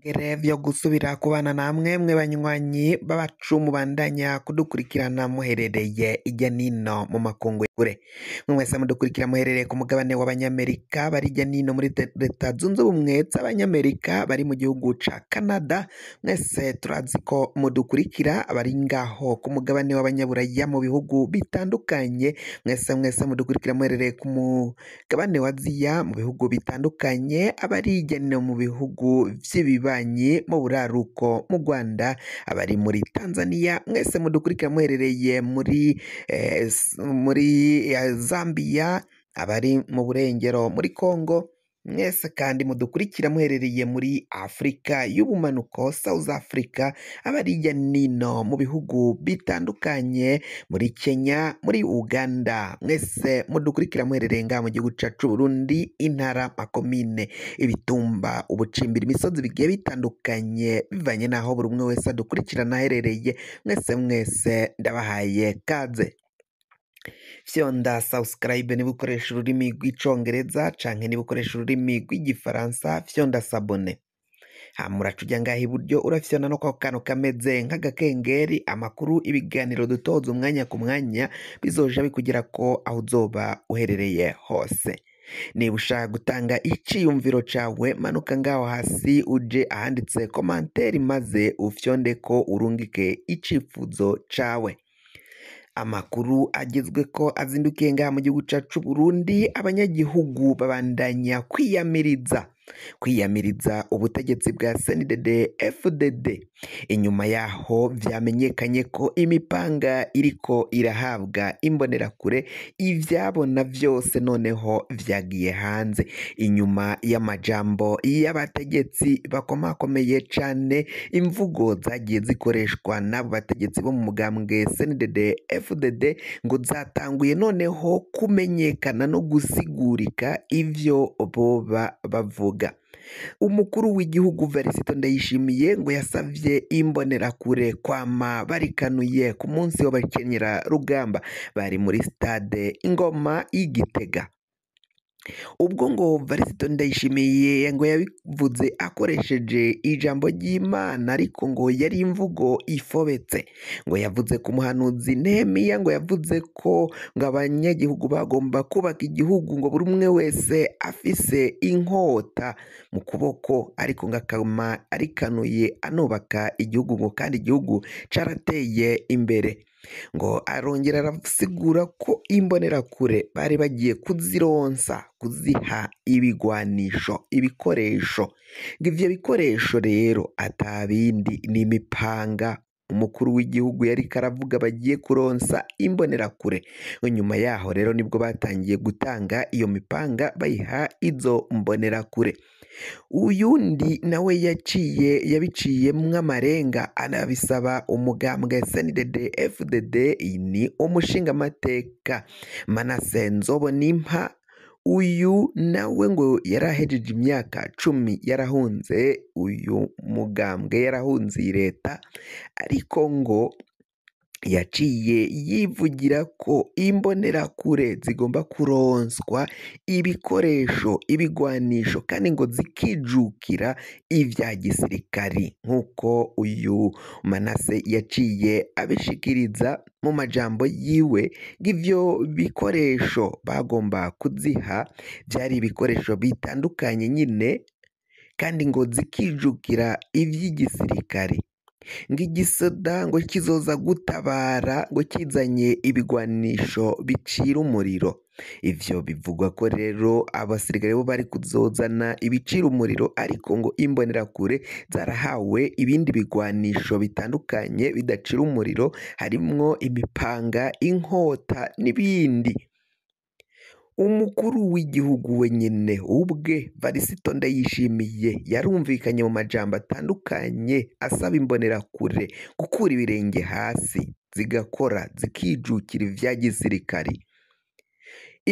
Gereve yo gusubira kubana namwe mwe banywanyi b'abacu mubandanya kudukurikirana muherereye ijya nino mu makungure mwe mwese mudukurikira muherereye ku mugabane w'abanyamerika bari ijya nino muri leta zunze ubumwe z'abanyamerika bari mu gihugu ca canada mwese turazi ko mudukurikira abari ngaho ku mugabane w'abanyaburaya mu bihugu bitandukanye mwese mwese mudukurikira muherereye ku mugabane wa Ziya mu bihugu bitandukanye abari ijya nino mu bihugu vy'ibiba y'ububanyi mu buraruko mu Rwanda abari muri Tanzania mwese mudukurikira muherereye muri eh, muri eh, Zambia abari mu burengero muri Congo Mwese kandi mudukurikira muherereye muri Afurika y'ubumanuko South Africa, aba nino mu bihugu bitandukanye, muri Kenya, muri Uganda, mwese mudukurikira muherereye ngaha mu gihugu cyacu Burundi, intara, amakomine, ibitumba, ubucimbira imisozi bigiye bitandukanye, bivanye n'aho buri umwe wese adukurikirana aherereye, mwese mwese ndabahaye kaze. fyonda sawusikarayibe niba ukoresha ururimi rw'icyongereza cyangwa niba ukoresha ururimi rw'igifaransa fyonda sabone muraca ujya ngaho iburyo urafyona no kwa kantu kameze nk'agakengeri amakuru ibiganiro dutoza umwanya ku mwanya bizoja bikugera ko aho uzoba uherereye hose niba ushaka gutanga iciyumviro cawe manuka ngaho hasi uje ahanditse komanteri maze ufyonde ko urungike icyifuzo cawe. Amakuru agezwe ko azindukiye ngaha mu gihugu cyacu Burundi abanyagihugu babandanya kwiyamiriza. kwiyamiriza ubutegetsi bwa sndd fdd inyuma yaho byamenyekanye ko imipanga iriko irahabwa imbonerakure ibyabona byose noneho byagiye hanze inyuma y'amajambo y'abategetsi bakomakomeye cyane imvugo zagiye zikoreshwa n'abo bategetsi bo mu mugambwe sndd fdd ngo zatanguye noneho kumenyekana no gusigurika ibyo boba bavuga umukuru w'igihugu Verisito Ndayishimiye ngo yasabye imbonerakure kwama barikanuye ku munsi w'abakenyerarugamba bari muri sitade Ingoma y'Igitega ubwo ngo Varisito Ndayishimiye ngo yabivuze akoresheje ijambo ry'Imana ariko ngo yari imvugo ifobetse ngo yavuze ku muhanuzi Nehemiya ngo yavuze ko ngo abanyagihugu bagomba kubaka igihugu ngo buri umwe wese afise inkota mu kuboko ariko ngo akama arikanuye anubaka igihugu ngo kandi igihugu cyarateye imbere ngo arongera arasigura ko imbonerakure bari bagiye kuzironsa kuziha ibigwanisho ibikoresho ngo ivyo bikoresho rero atabindi n’imipanga umukuru w'igihugu yari aravuga bagiye kuronsa imbonerakure nyuma yaho rero nibwo batangiye gutanga iyo mipanga bayiha izo mbonerakure uyu ndi nawe yaciye yabiciyemo amarenga anabisaba umugambwe sndd fdd ni umushingamateka manase n’impa uyu nawe ngo yarahejeje imyaka cumi yarahunze uyu mugambwe yarahunze iyi leta ariko ngo yaciye yivugira ko imbonerakure zigomba kuronswa ibikoresho ibigwanisho kandi ngo zikijukira ibya gisirikari nk'uko uyu Manase yaciye abishikiriza mu majambo yiwe ng'ivyo bikoresho bagomba kuziha byari ibikoresho bitandukanye nyine kandi ngo zikijukira iby'igisirikare. Nk'igisoda ngo kizoza gutabara ngo kizanye ibigwanisho bicira umuriro ivyo bivugwa ko rero abasirikare bo bari kuzozana ibicira umuriro ariko ngo imbonerakure zarahawe ibindi bigwanisho bitandukanye bidacira umuriro harimo imipanga inkota n'ibindi. umukuru w'igihugu wenyine ubwe Varisito Ndayishimiye yarumvikanye mu majambo atandukanye asaba imbonerakure gukura ibirenge hasi zigakora zikijukira ibya gisirikari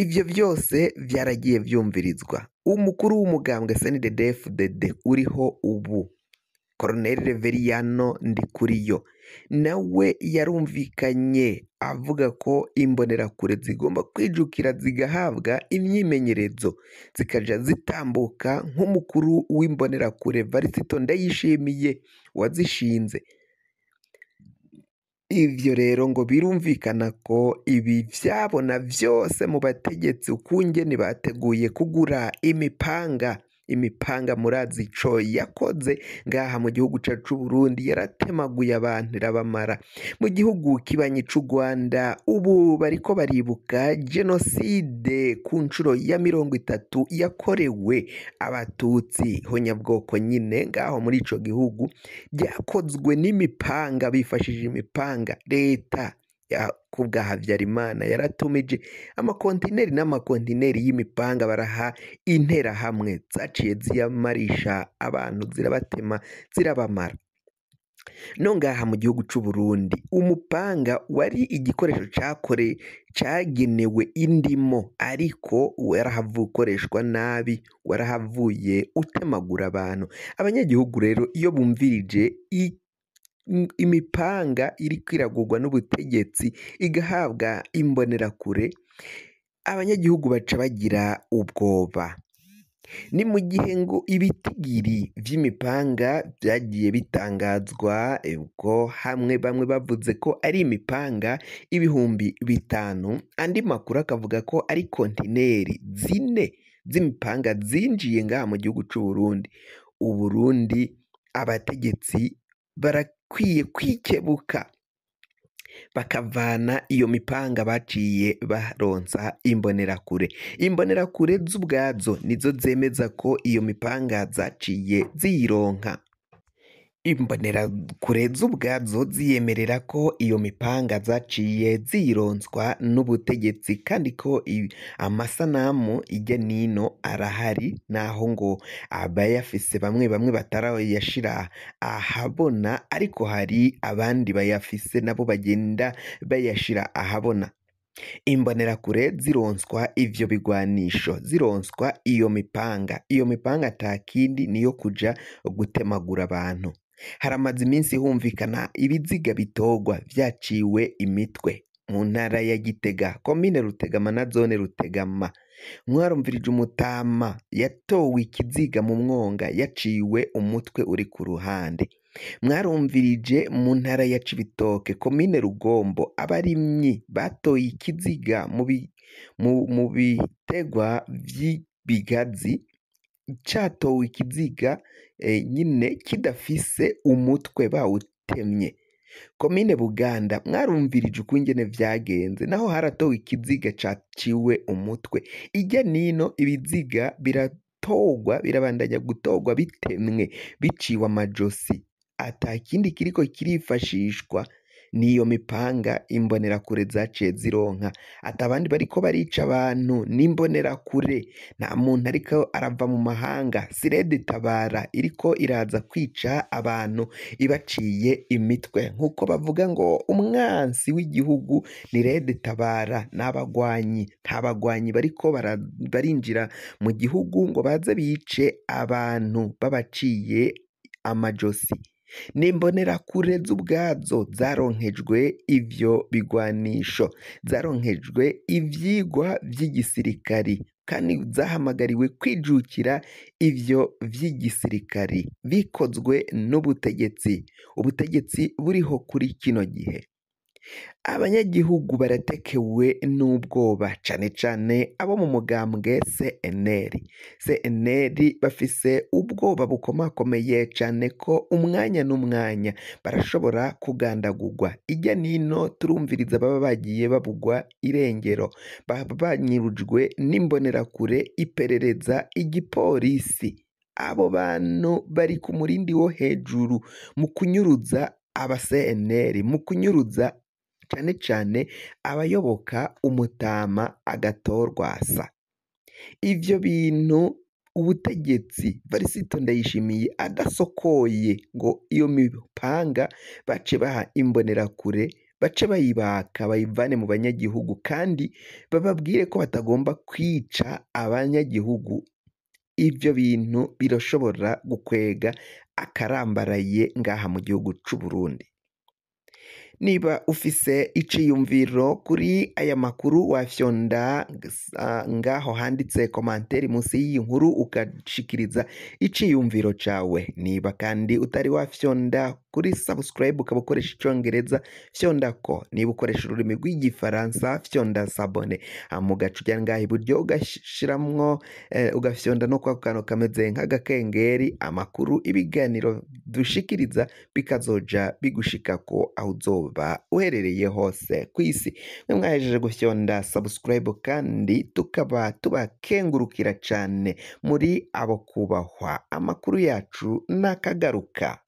ibyo byose byaragiye byumvirizwa umukuru w'umugambwe senidedefudede uriho ubu Koroneri Reveriyano Ndikuriyo nawe yarumvikanye avuga ko imbonerakure zigomba kwijukira zigahabwa imyimenyerezo zikajya zitambuka nk'umukuru w'imbonerakure Varisito Ndayishimiye wazishinze ibyo rero ngo birumvikana ko ibi byabona byose mu bategetsi ukungene bateguye kugura imipanga imipanga murazico yakoze ngaha mu gihugu cacu Burundi yaratemaguye abantu irabamara mu gihugu kibanyi c'u rwanda ubu bariko baribuka jenoside ku nshuro ya mirongo itatu yakorewe abatutsi honyabwoko nyine ngaho muri icyo gihugu byakozwe n'imipanga bifashishije imipanga leta kubwa habyarimana yaratumije amakontineri n'amakontineri y'imipanga baraha interahamwe zaciye ziyamarisha abantu zirabatema zirabamara no ngaha mu gihugu cy'u Burundi umupanga wari igikoresho cyakoreye cyagenewe indimo ariko warahavukoreshwa nabi warahavuye utemagura abantu abanyagihugu rero iyo bumvirije imipanga iri kwiragurwa n'ubutegetsi igahabwa imbonerakure, abanyagihugu baca bagira ubwoba. Ni mu gihe ngo ibitigiri by'imipanga byagiye bitangazwa, ubwo hamwe bamwe bavuze ko ari imipanga ibihumbi bitanu, andi makuru akavuga ko ari kontineri zine z'imipanga zinjiye ngaha mu gihugu cy'u Burundi. U Burundi abategetsi bara bakwiye kwikebuka bakavana iyo mipanga baciye baronsa imbonerakure imbonerakure z’ubwazo nizo zemeza ko iyo mipanga zaciye ziyironka Imbonerankure z'ubwazo ziyemerera ko iyo mipanga zaciye zironswa n'ubutegetsi kandi ko amasanamu ijya n'ino arahari naho ngo abayafise bamwe bamwe batarayashira ahabona ariko hari abandi bayafise nabo bagenda bayashira ahabona. Imbonerakure zironswa ibyo bigwanisho, zironswa iyo mipanga, iyo mipanga atakindi niyo kuja gutemagura abantu. haramaze iminsi humvikana ibiziga bitogwa byaciwe imitwe mu ntara ya gitega komine rutegama na zone rutegama mwarumvirije umutama yatowe ikiziga mu mwonga yaciwe umutwe uri ku ruhande mwarumvirije mu ntara ya cibitoke komine rugombo abarimyi batoye ikiziga mu bitegwa by'ibigazi cyatowe ikiziga Eh, nyine kidafise umutwe bawutemye komine buganda mwarumvirije uko ingene byagenze naho haratowe ikiziga caciwe umutwe ijya nino ibiziga biratogwa birabandanya gutogwa bitemwe biciwe amajosi ata kindi kiriko kirifashishwa n'iyo mipanga imbonerakure zaciye zironka ati abandi bariko barica abantu n'imbonerakure nta muntu ariko arava mu mahanga sirede tabara iriko iraza kwica abantu ibaciye imitwe nk'uko bavuga ngo umwansi w'igihugu ni rede tabara n'abagwanyi nta bagwanyi bariko barinjira mu gihugu ngo baze bice abantu babaciye amajosi. n'imbonerakure z'ubwazo zaronkejwe ivyo bigwanisho zaronkejwe ivyigwa vy'igisirikari kandi zahamagariwe kwijukira ivyo vy'igisirikari bikozwe n'ubutegetsi ubutegetsi buriho kuri kino gihe abanyagihugu baratekewe n'ubwoba cane cane abo mu mugambwe CNL, CNL bafise ubwoba bukomakomeye cane ko umwanya n'umwanya barashobora kugandagugwa, ijya n'ino turumviriza baba bagiye babugwa irengero, baba banyurujwe n'imbonerakure, iperereza, igipolisi, abo bantu bari ku murindi wo hejuru mu kunyuruza aba CNL, mu kunyuruza cyane cyane abayoboka umutama agatorwasa ibyo bintu ubutegetsi Varisito Ndayishimiye adasokoye ngo iyo mipanga bace baha imbonerakure bace bayibaka bayivane mu banyagihugu kandi bababwire ko batagomba kwica abanyagihugu ibyo bintu birashobora gukwega akarambaraye ngaha mu gihugu cy'u Burundi. niba ufise iciyumviro kuri aya makuru wafyonda ngaho handitse komanteri munsi y'iyi nkuru ukashikiriza iciyumviro cawe niba kandi utari wafyonda kuri subscribe ukaba ukoresha icyongereza fyonda ko niba ukoresha ururimi rw'igifaransa fyonda sabone ah, mu gace ujya ngaho iburyo ugashyiramo eh, ugafyonda no kwa kantu kameze nk'agakengeri amakuru ibiganiro dushikiriza bikazoja bigushika ko aho uzoba uherereye hose ku isi mwe mwahejeje gufyonda subscribe kandi tukaba tubakengurukira cyane muri abo kubahwa amakuru yacu nakagaruka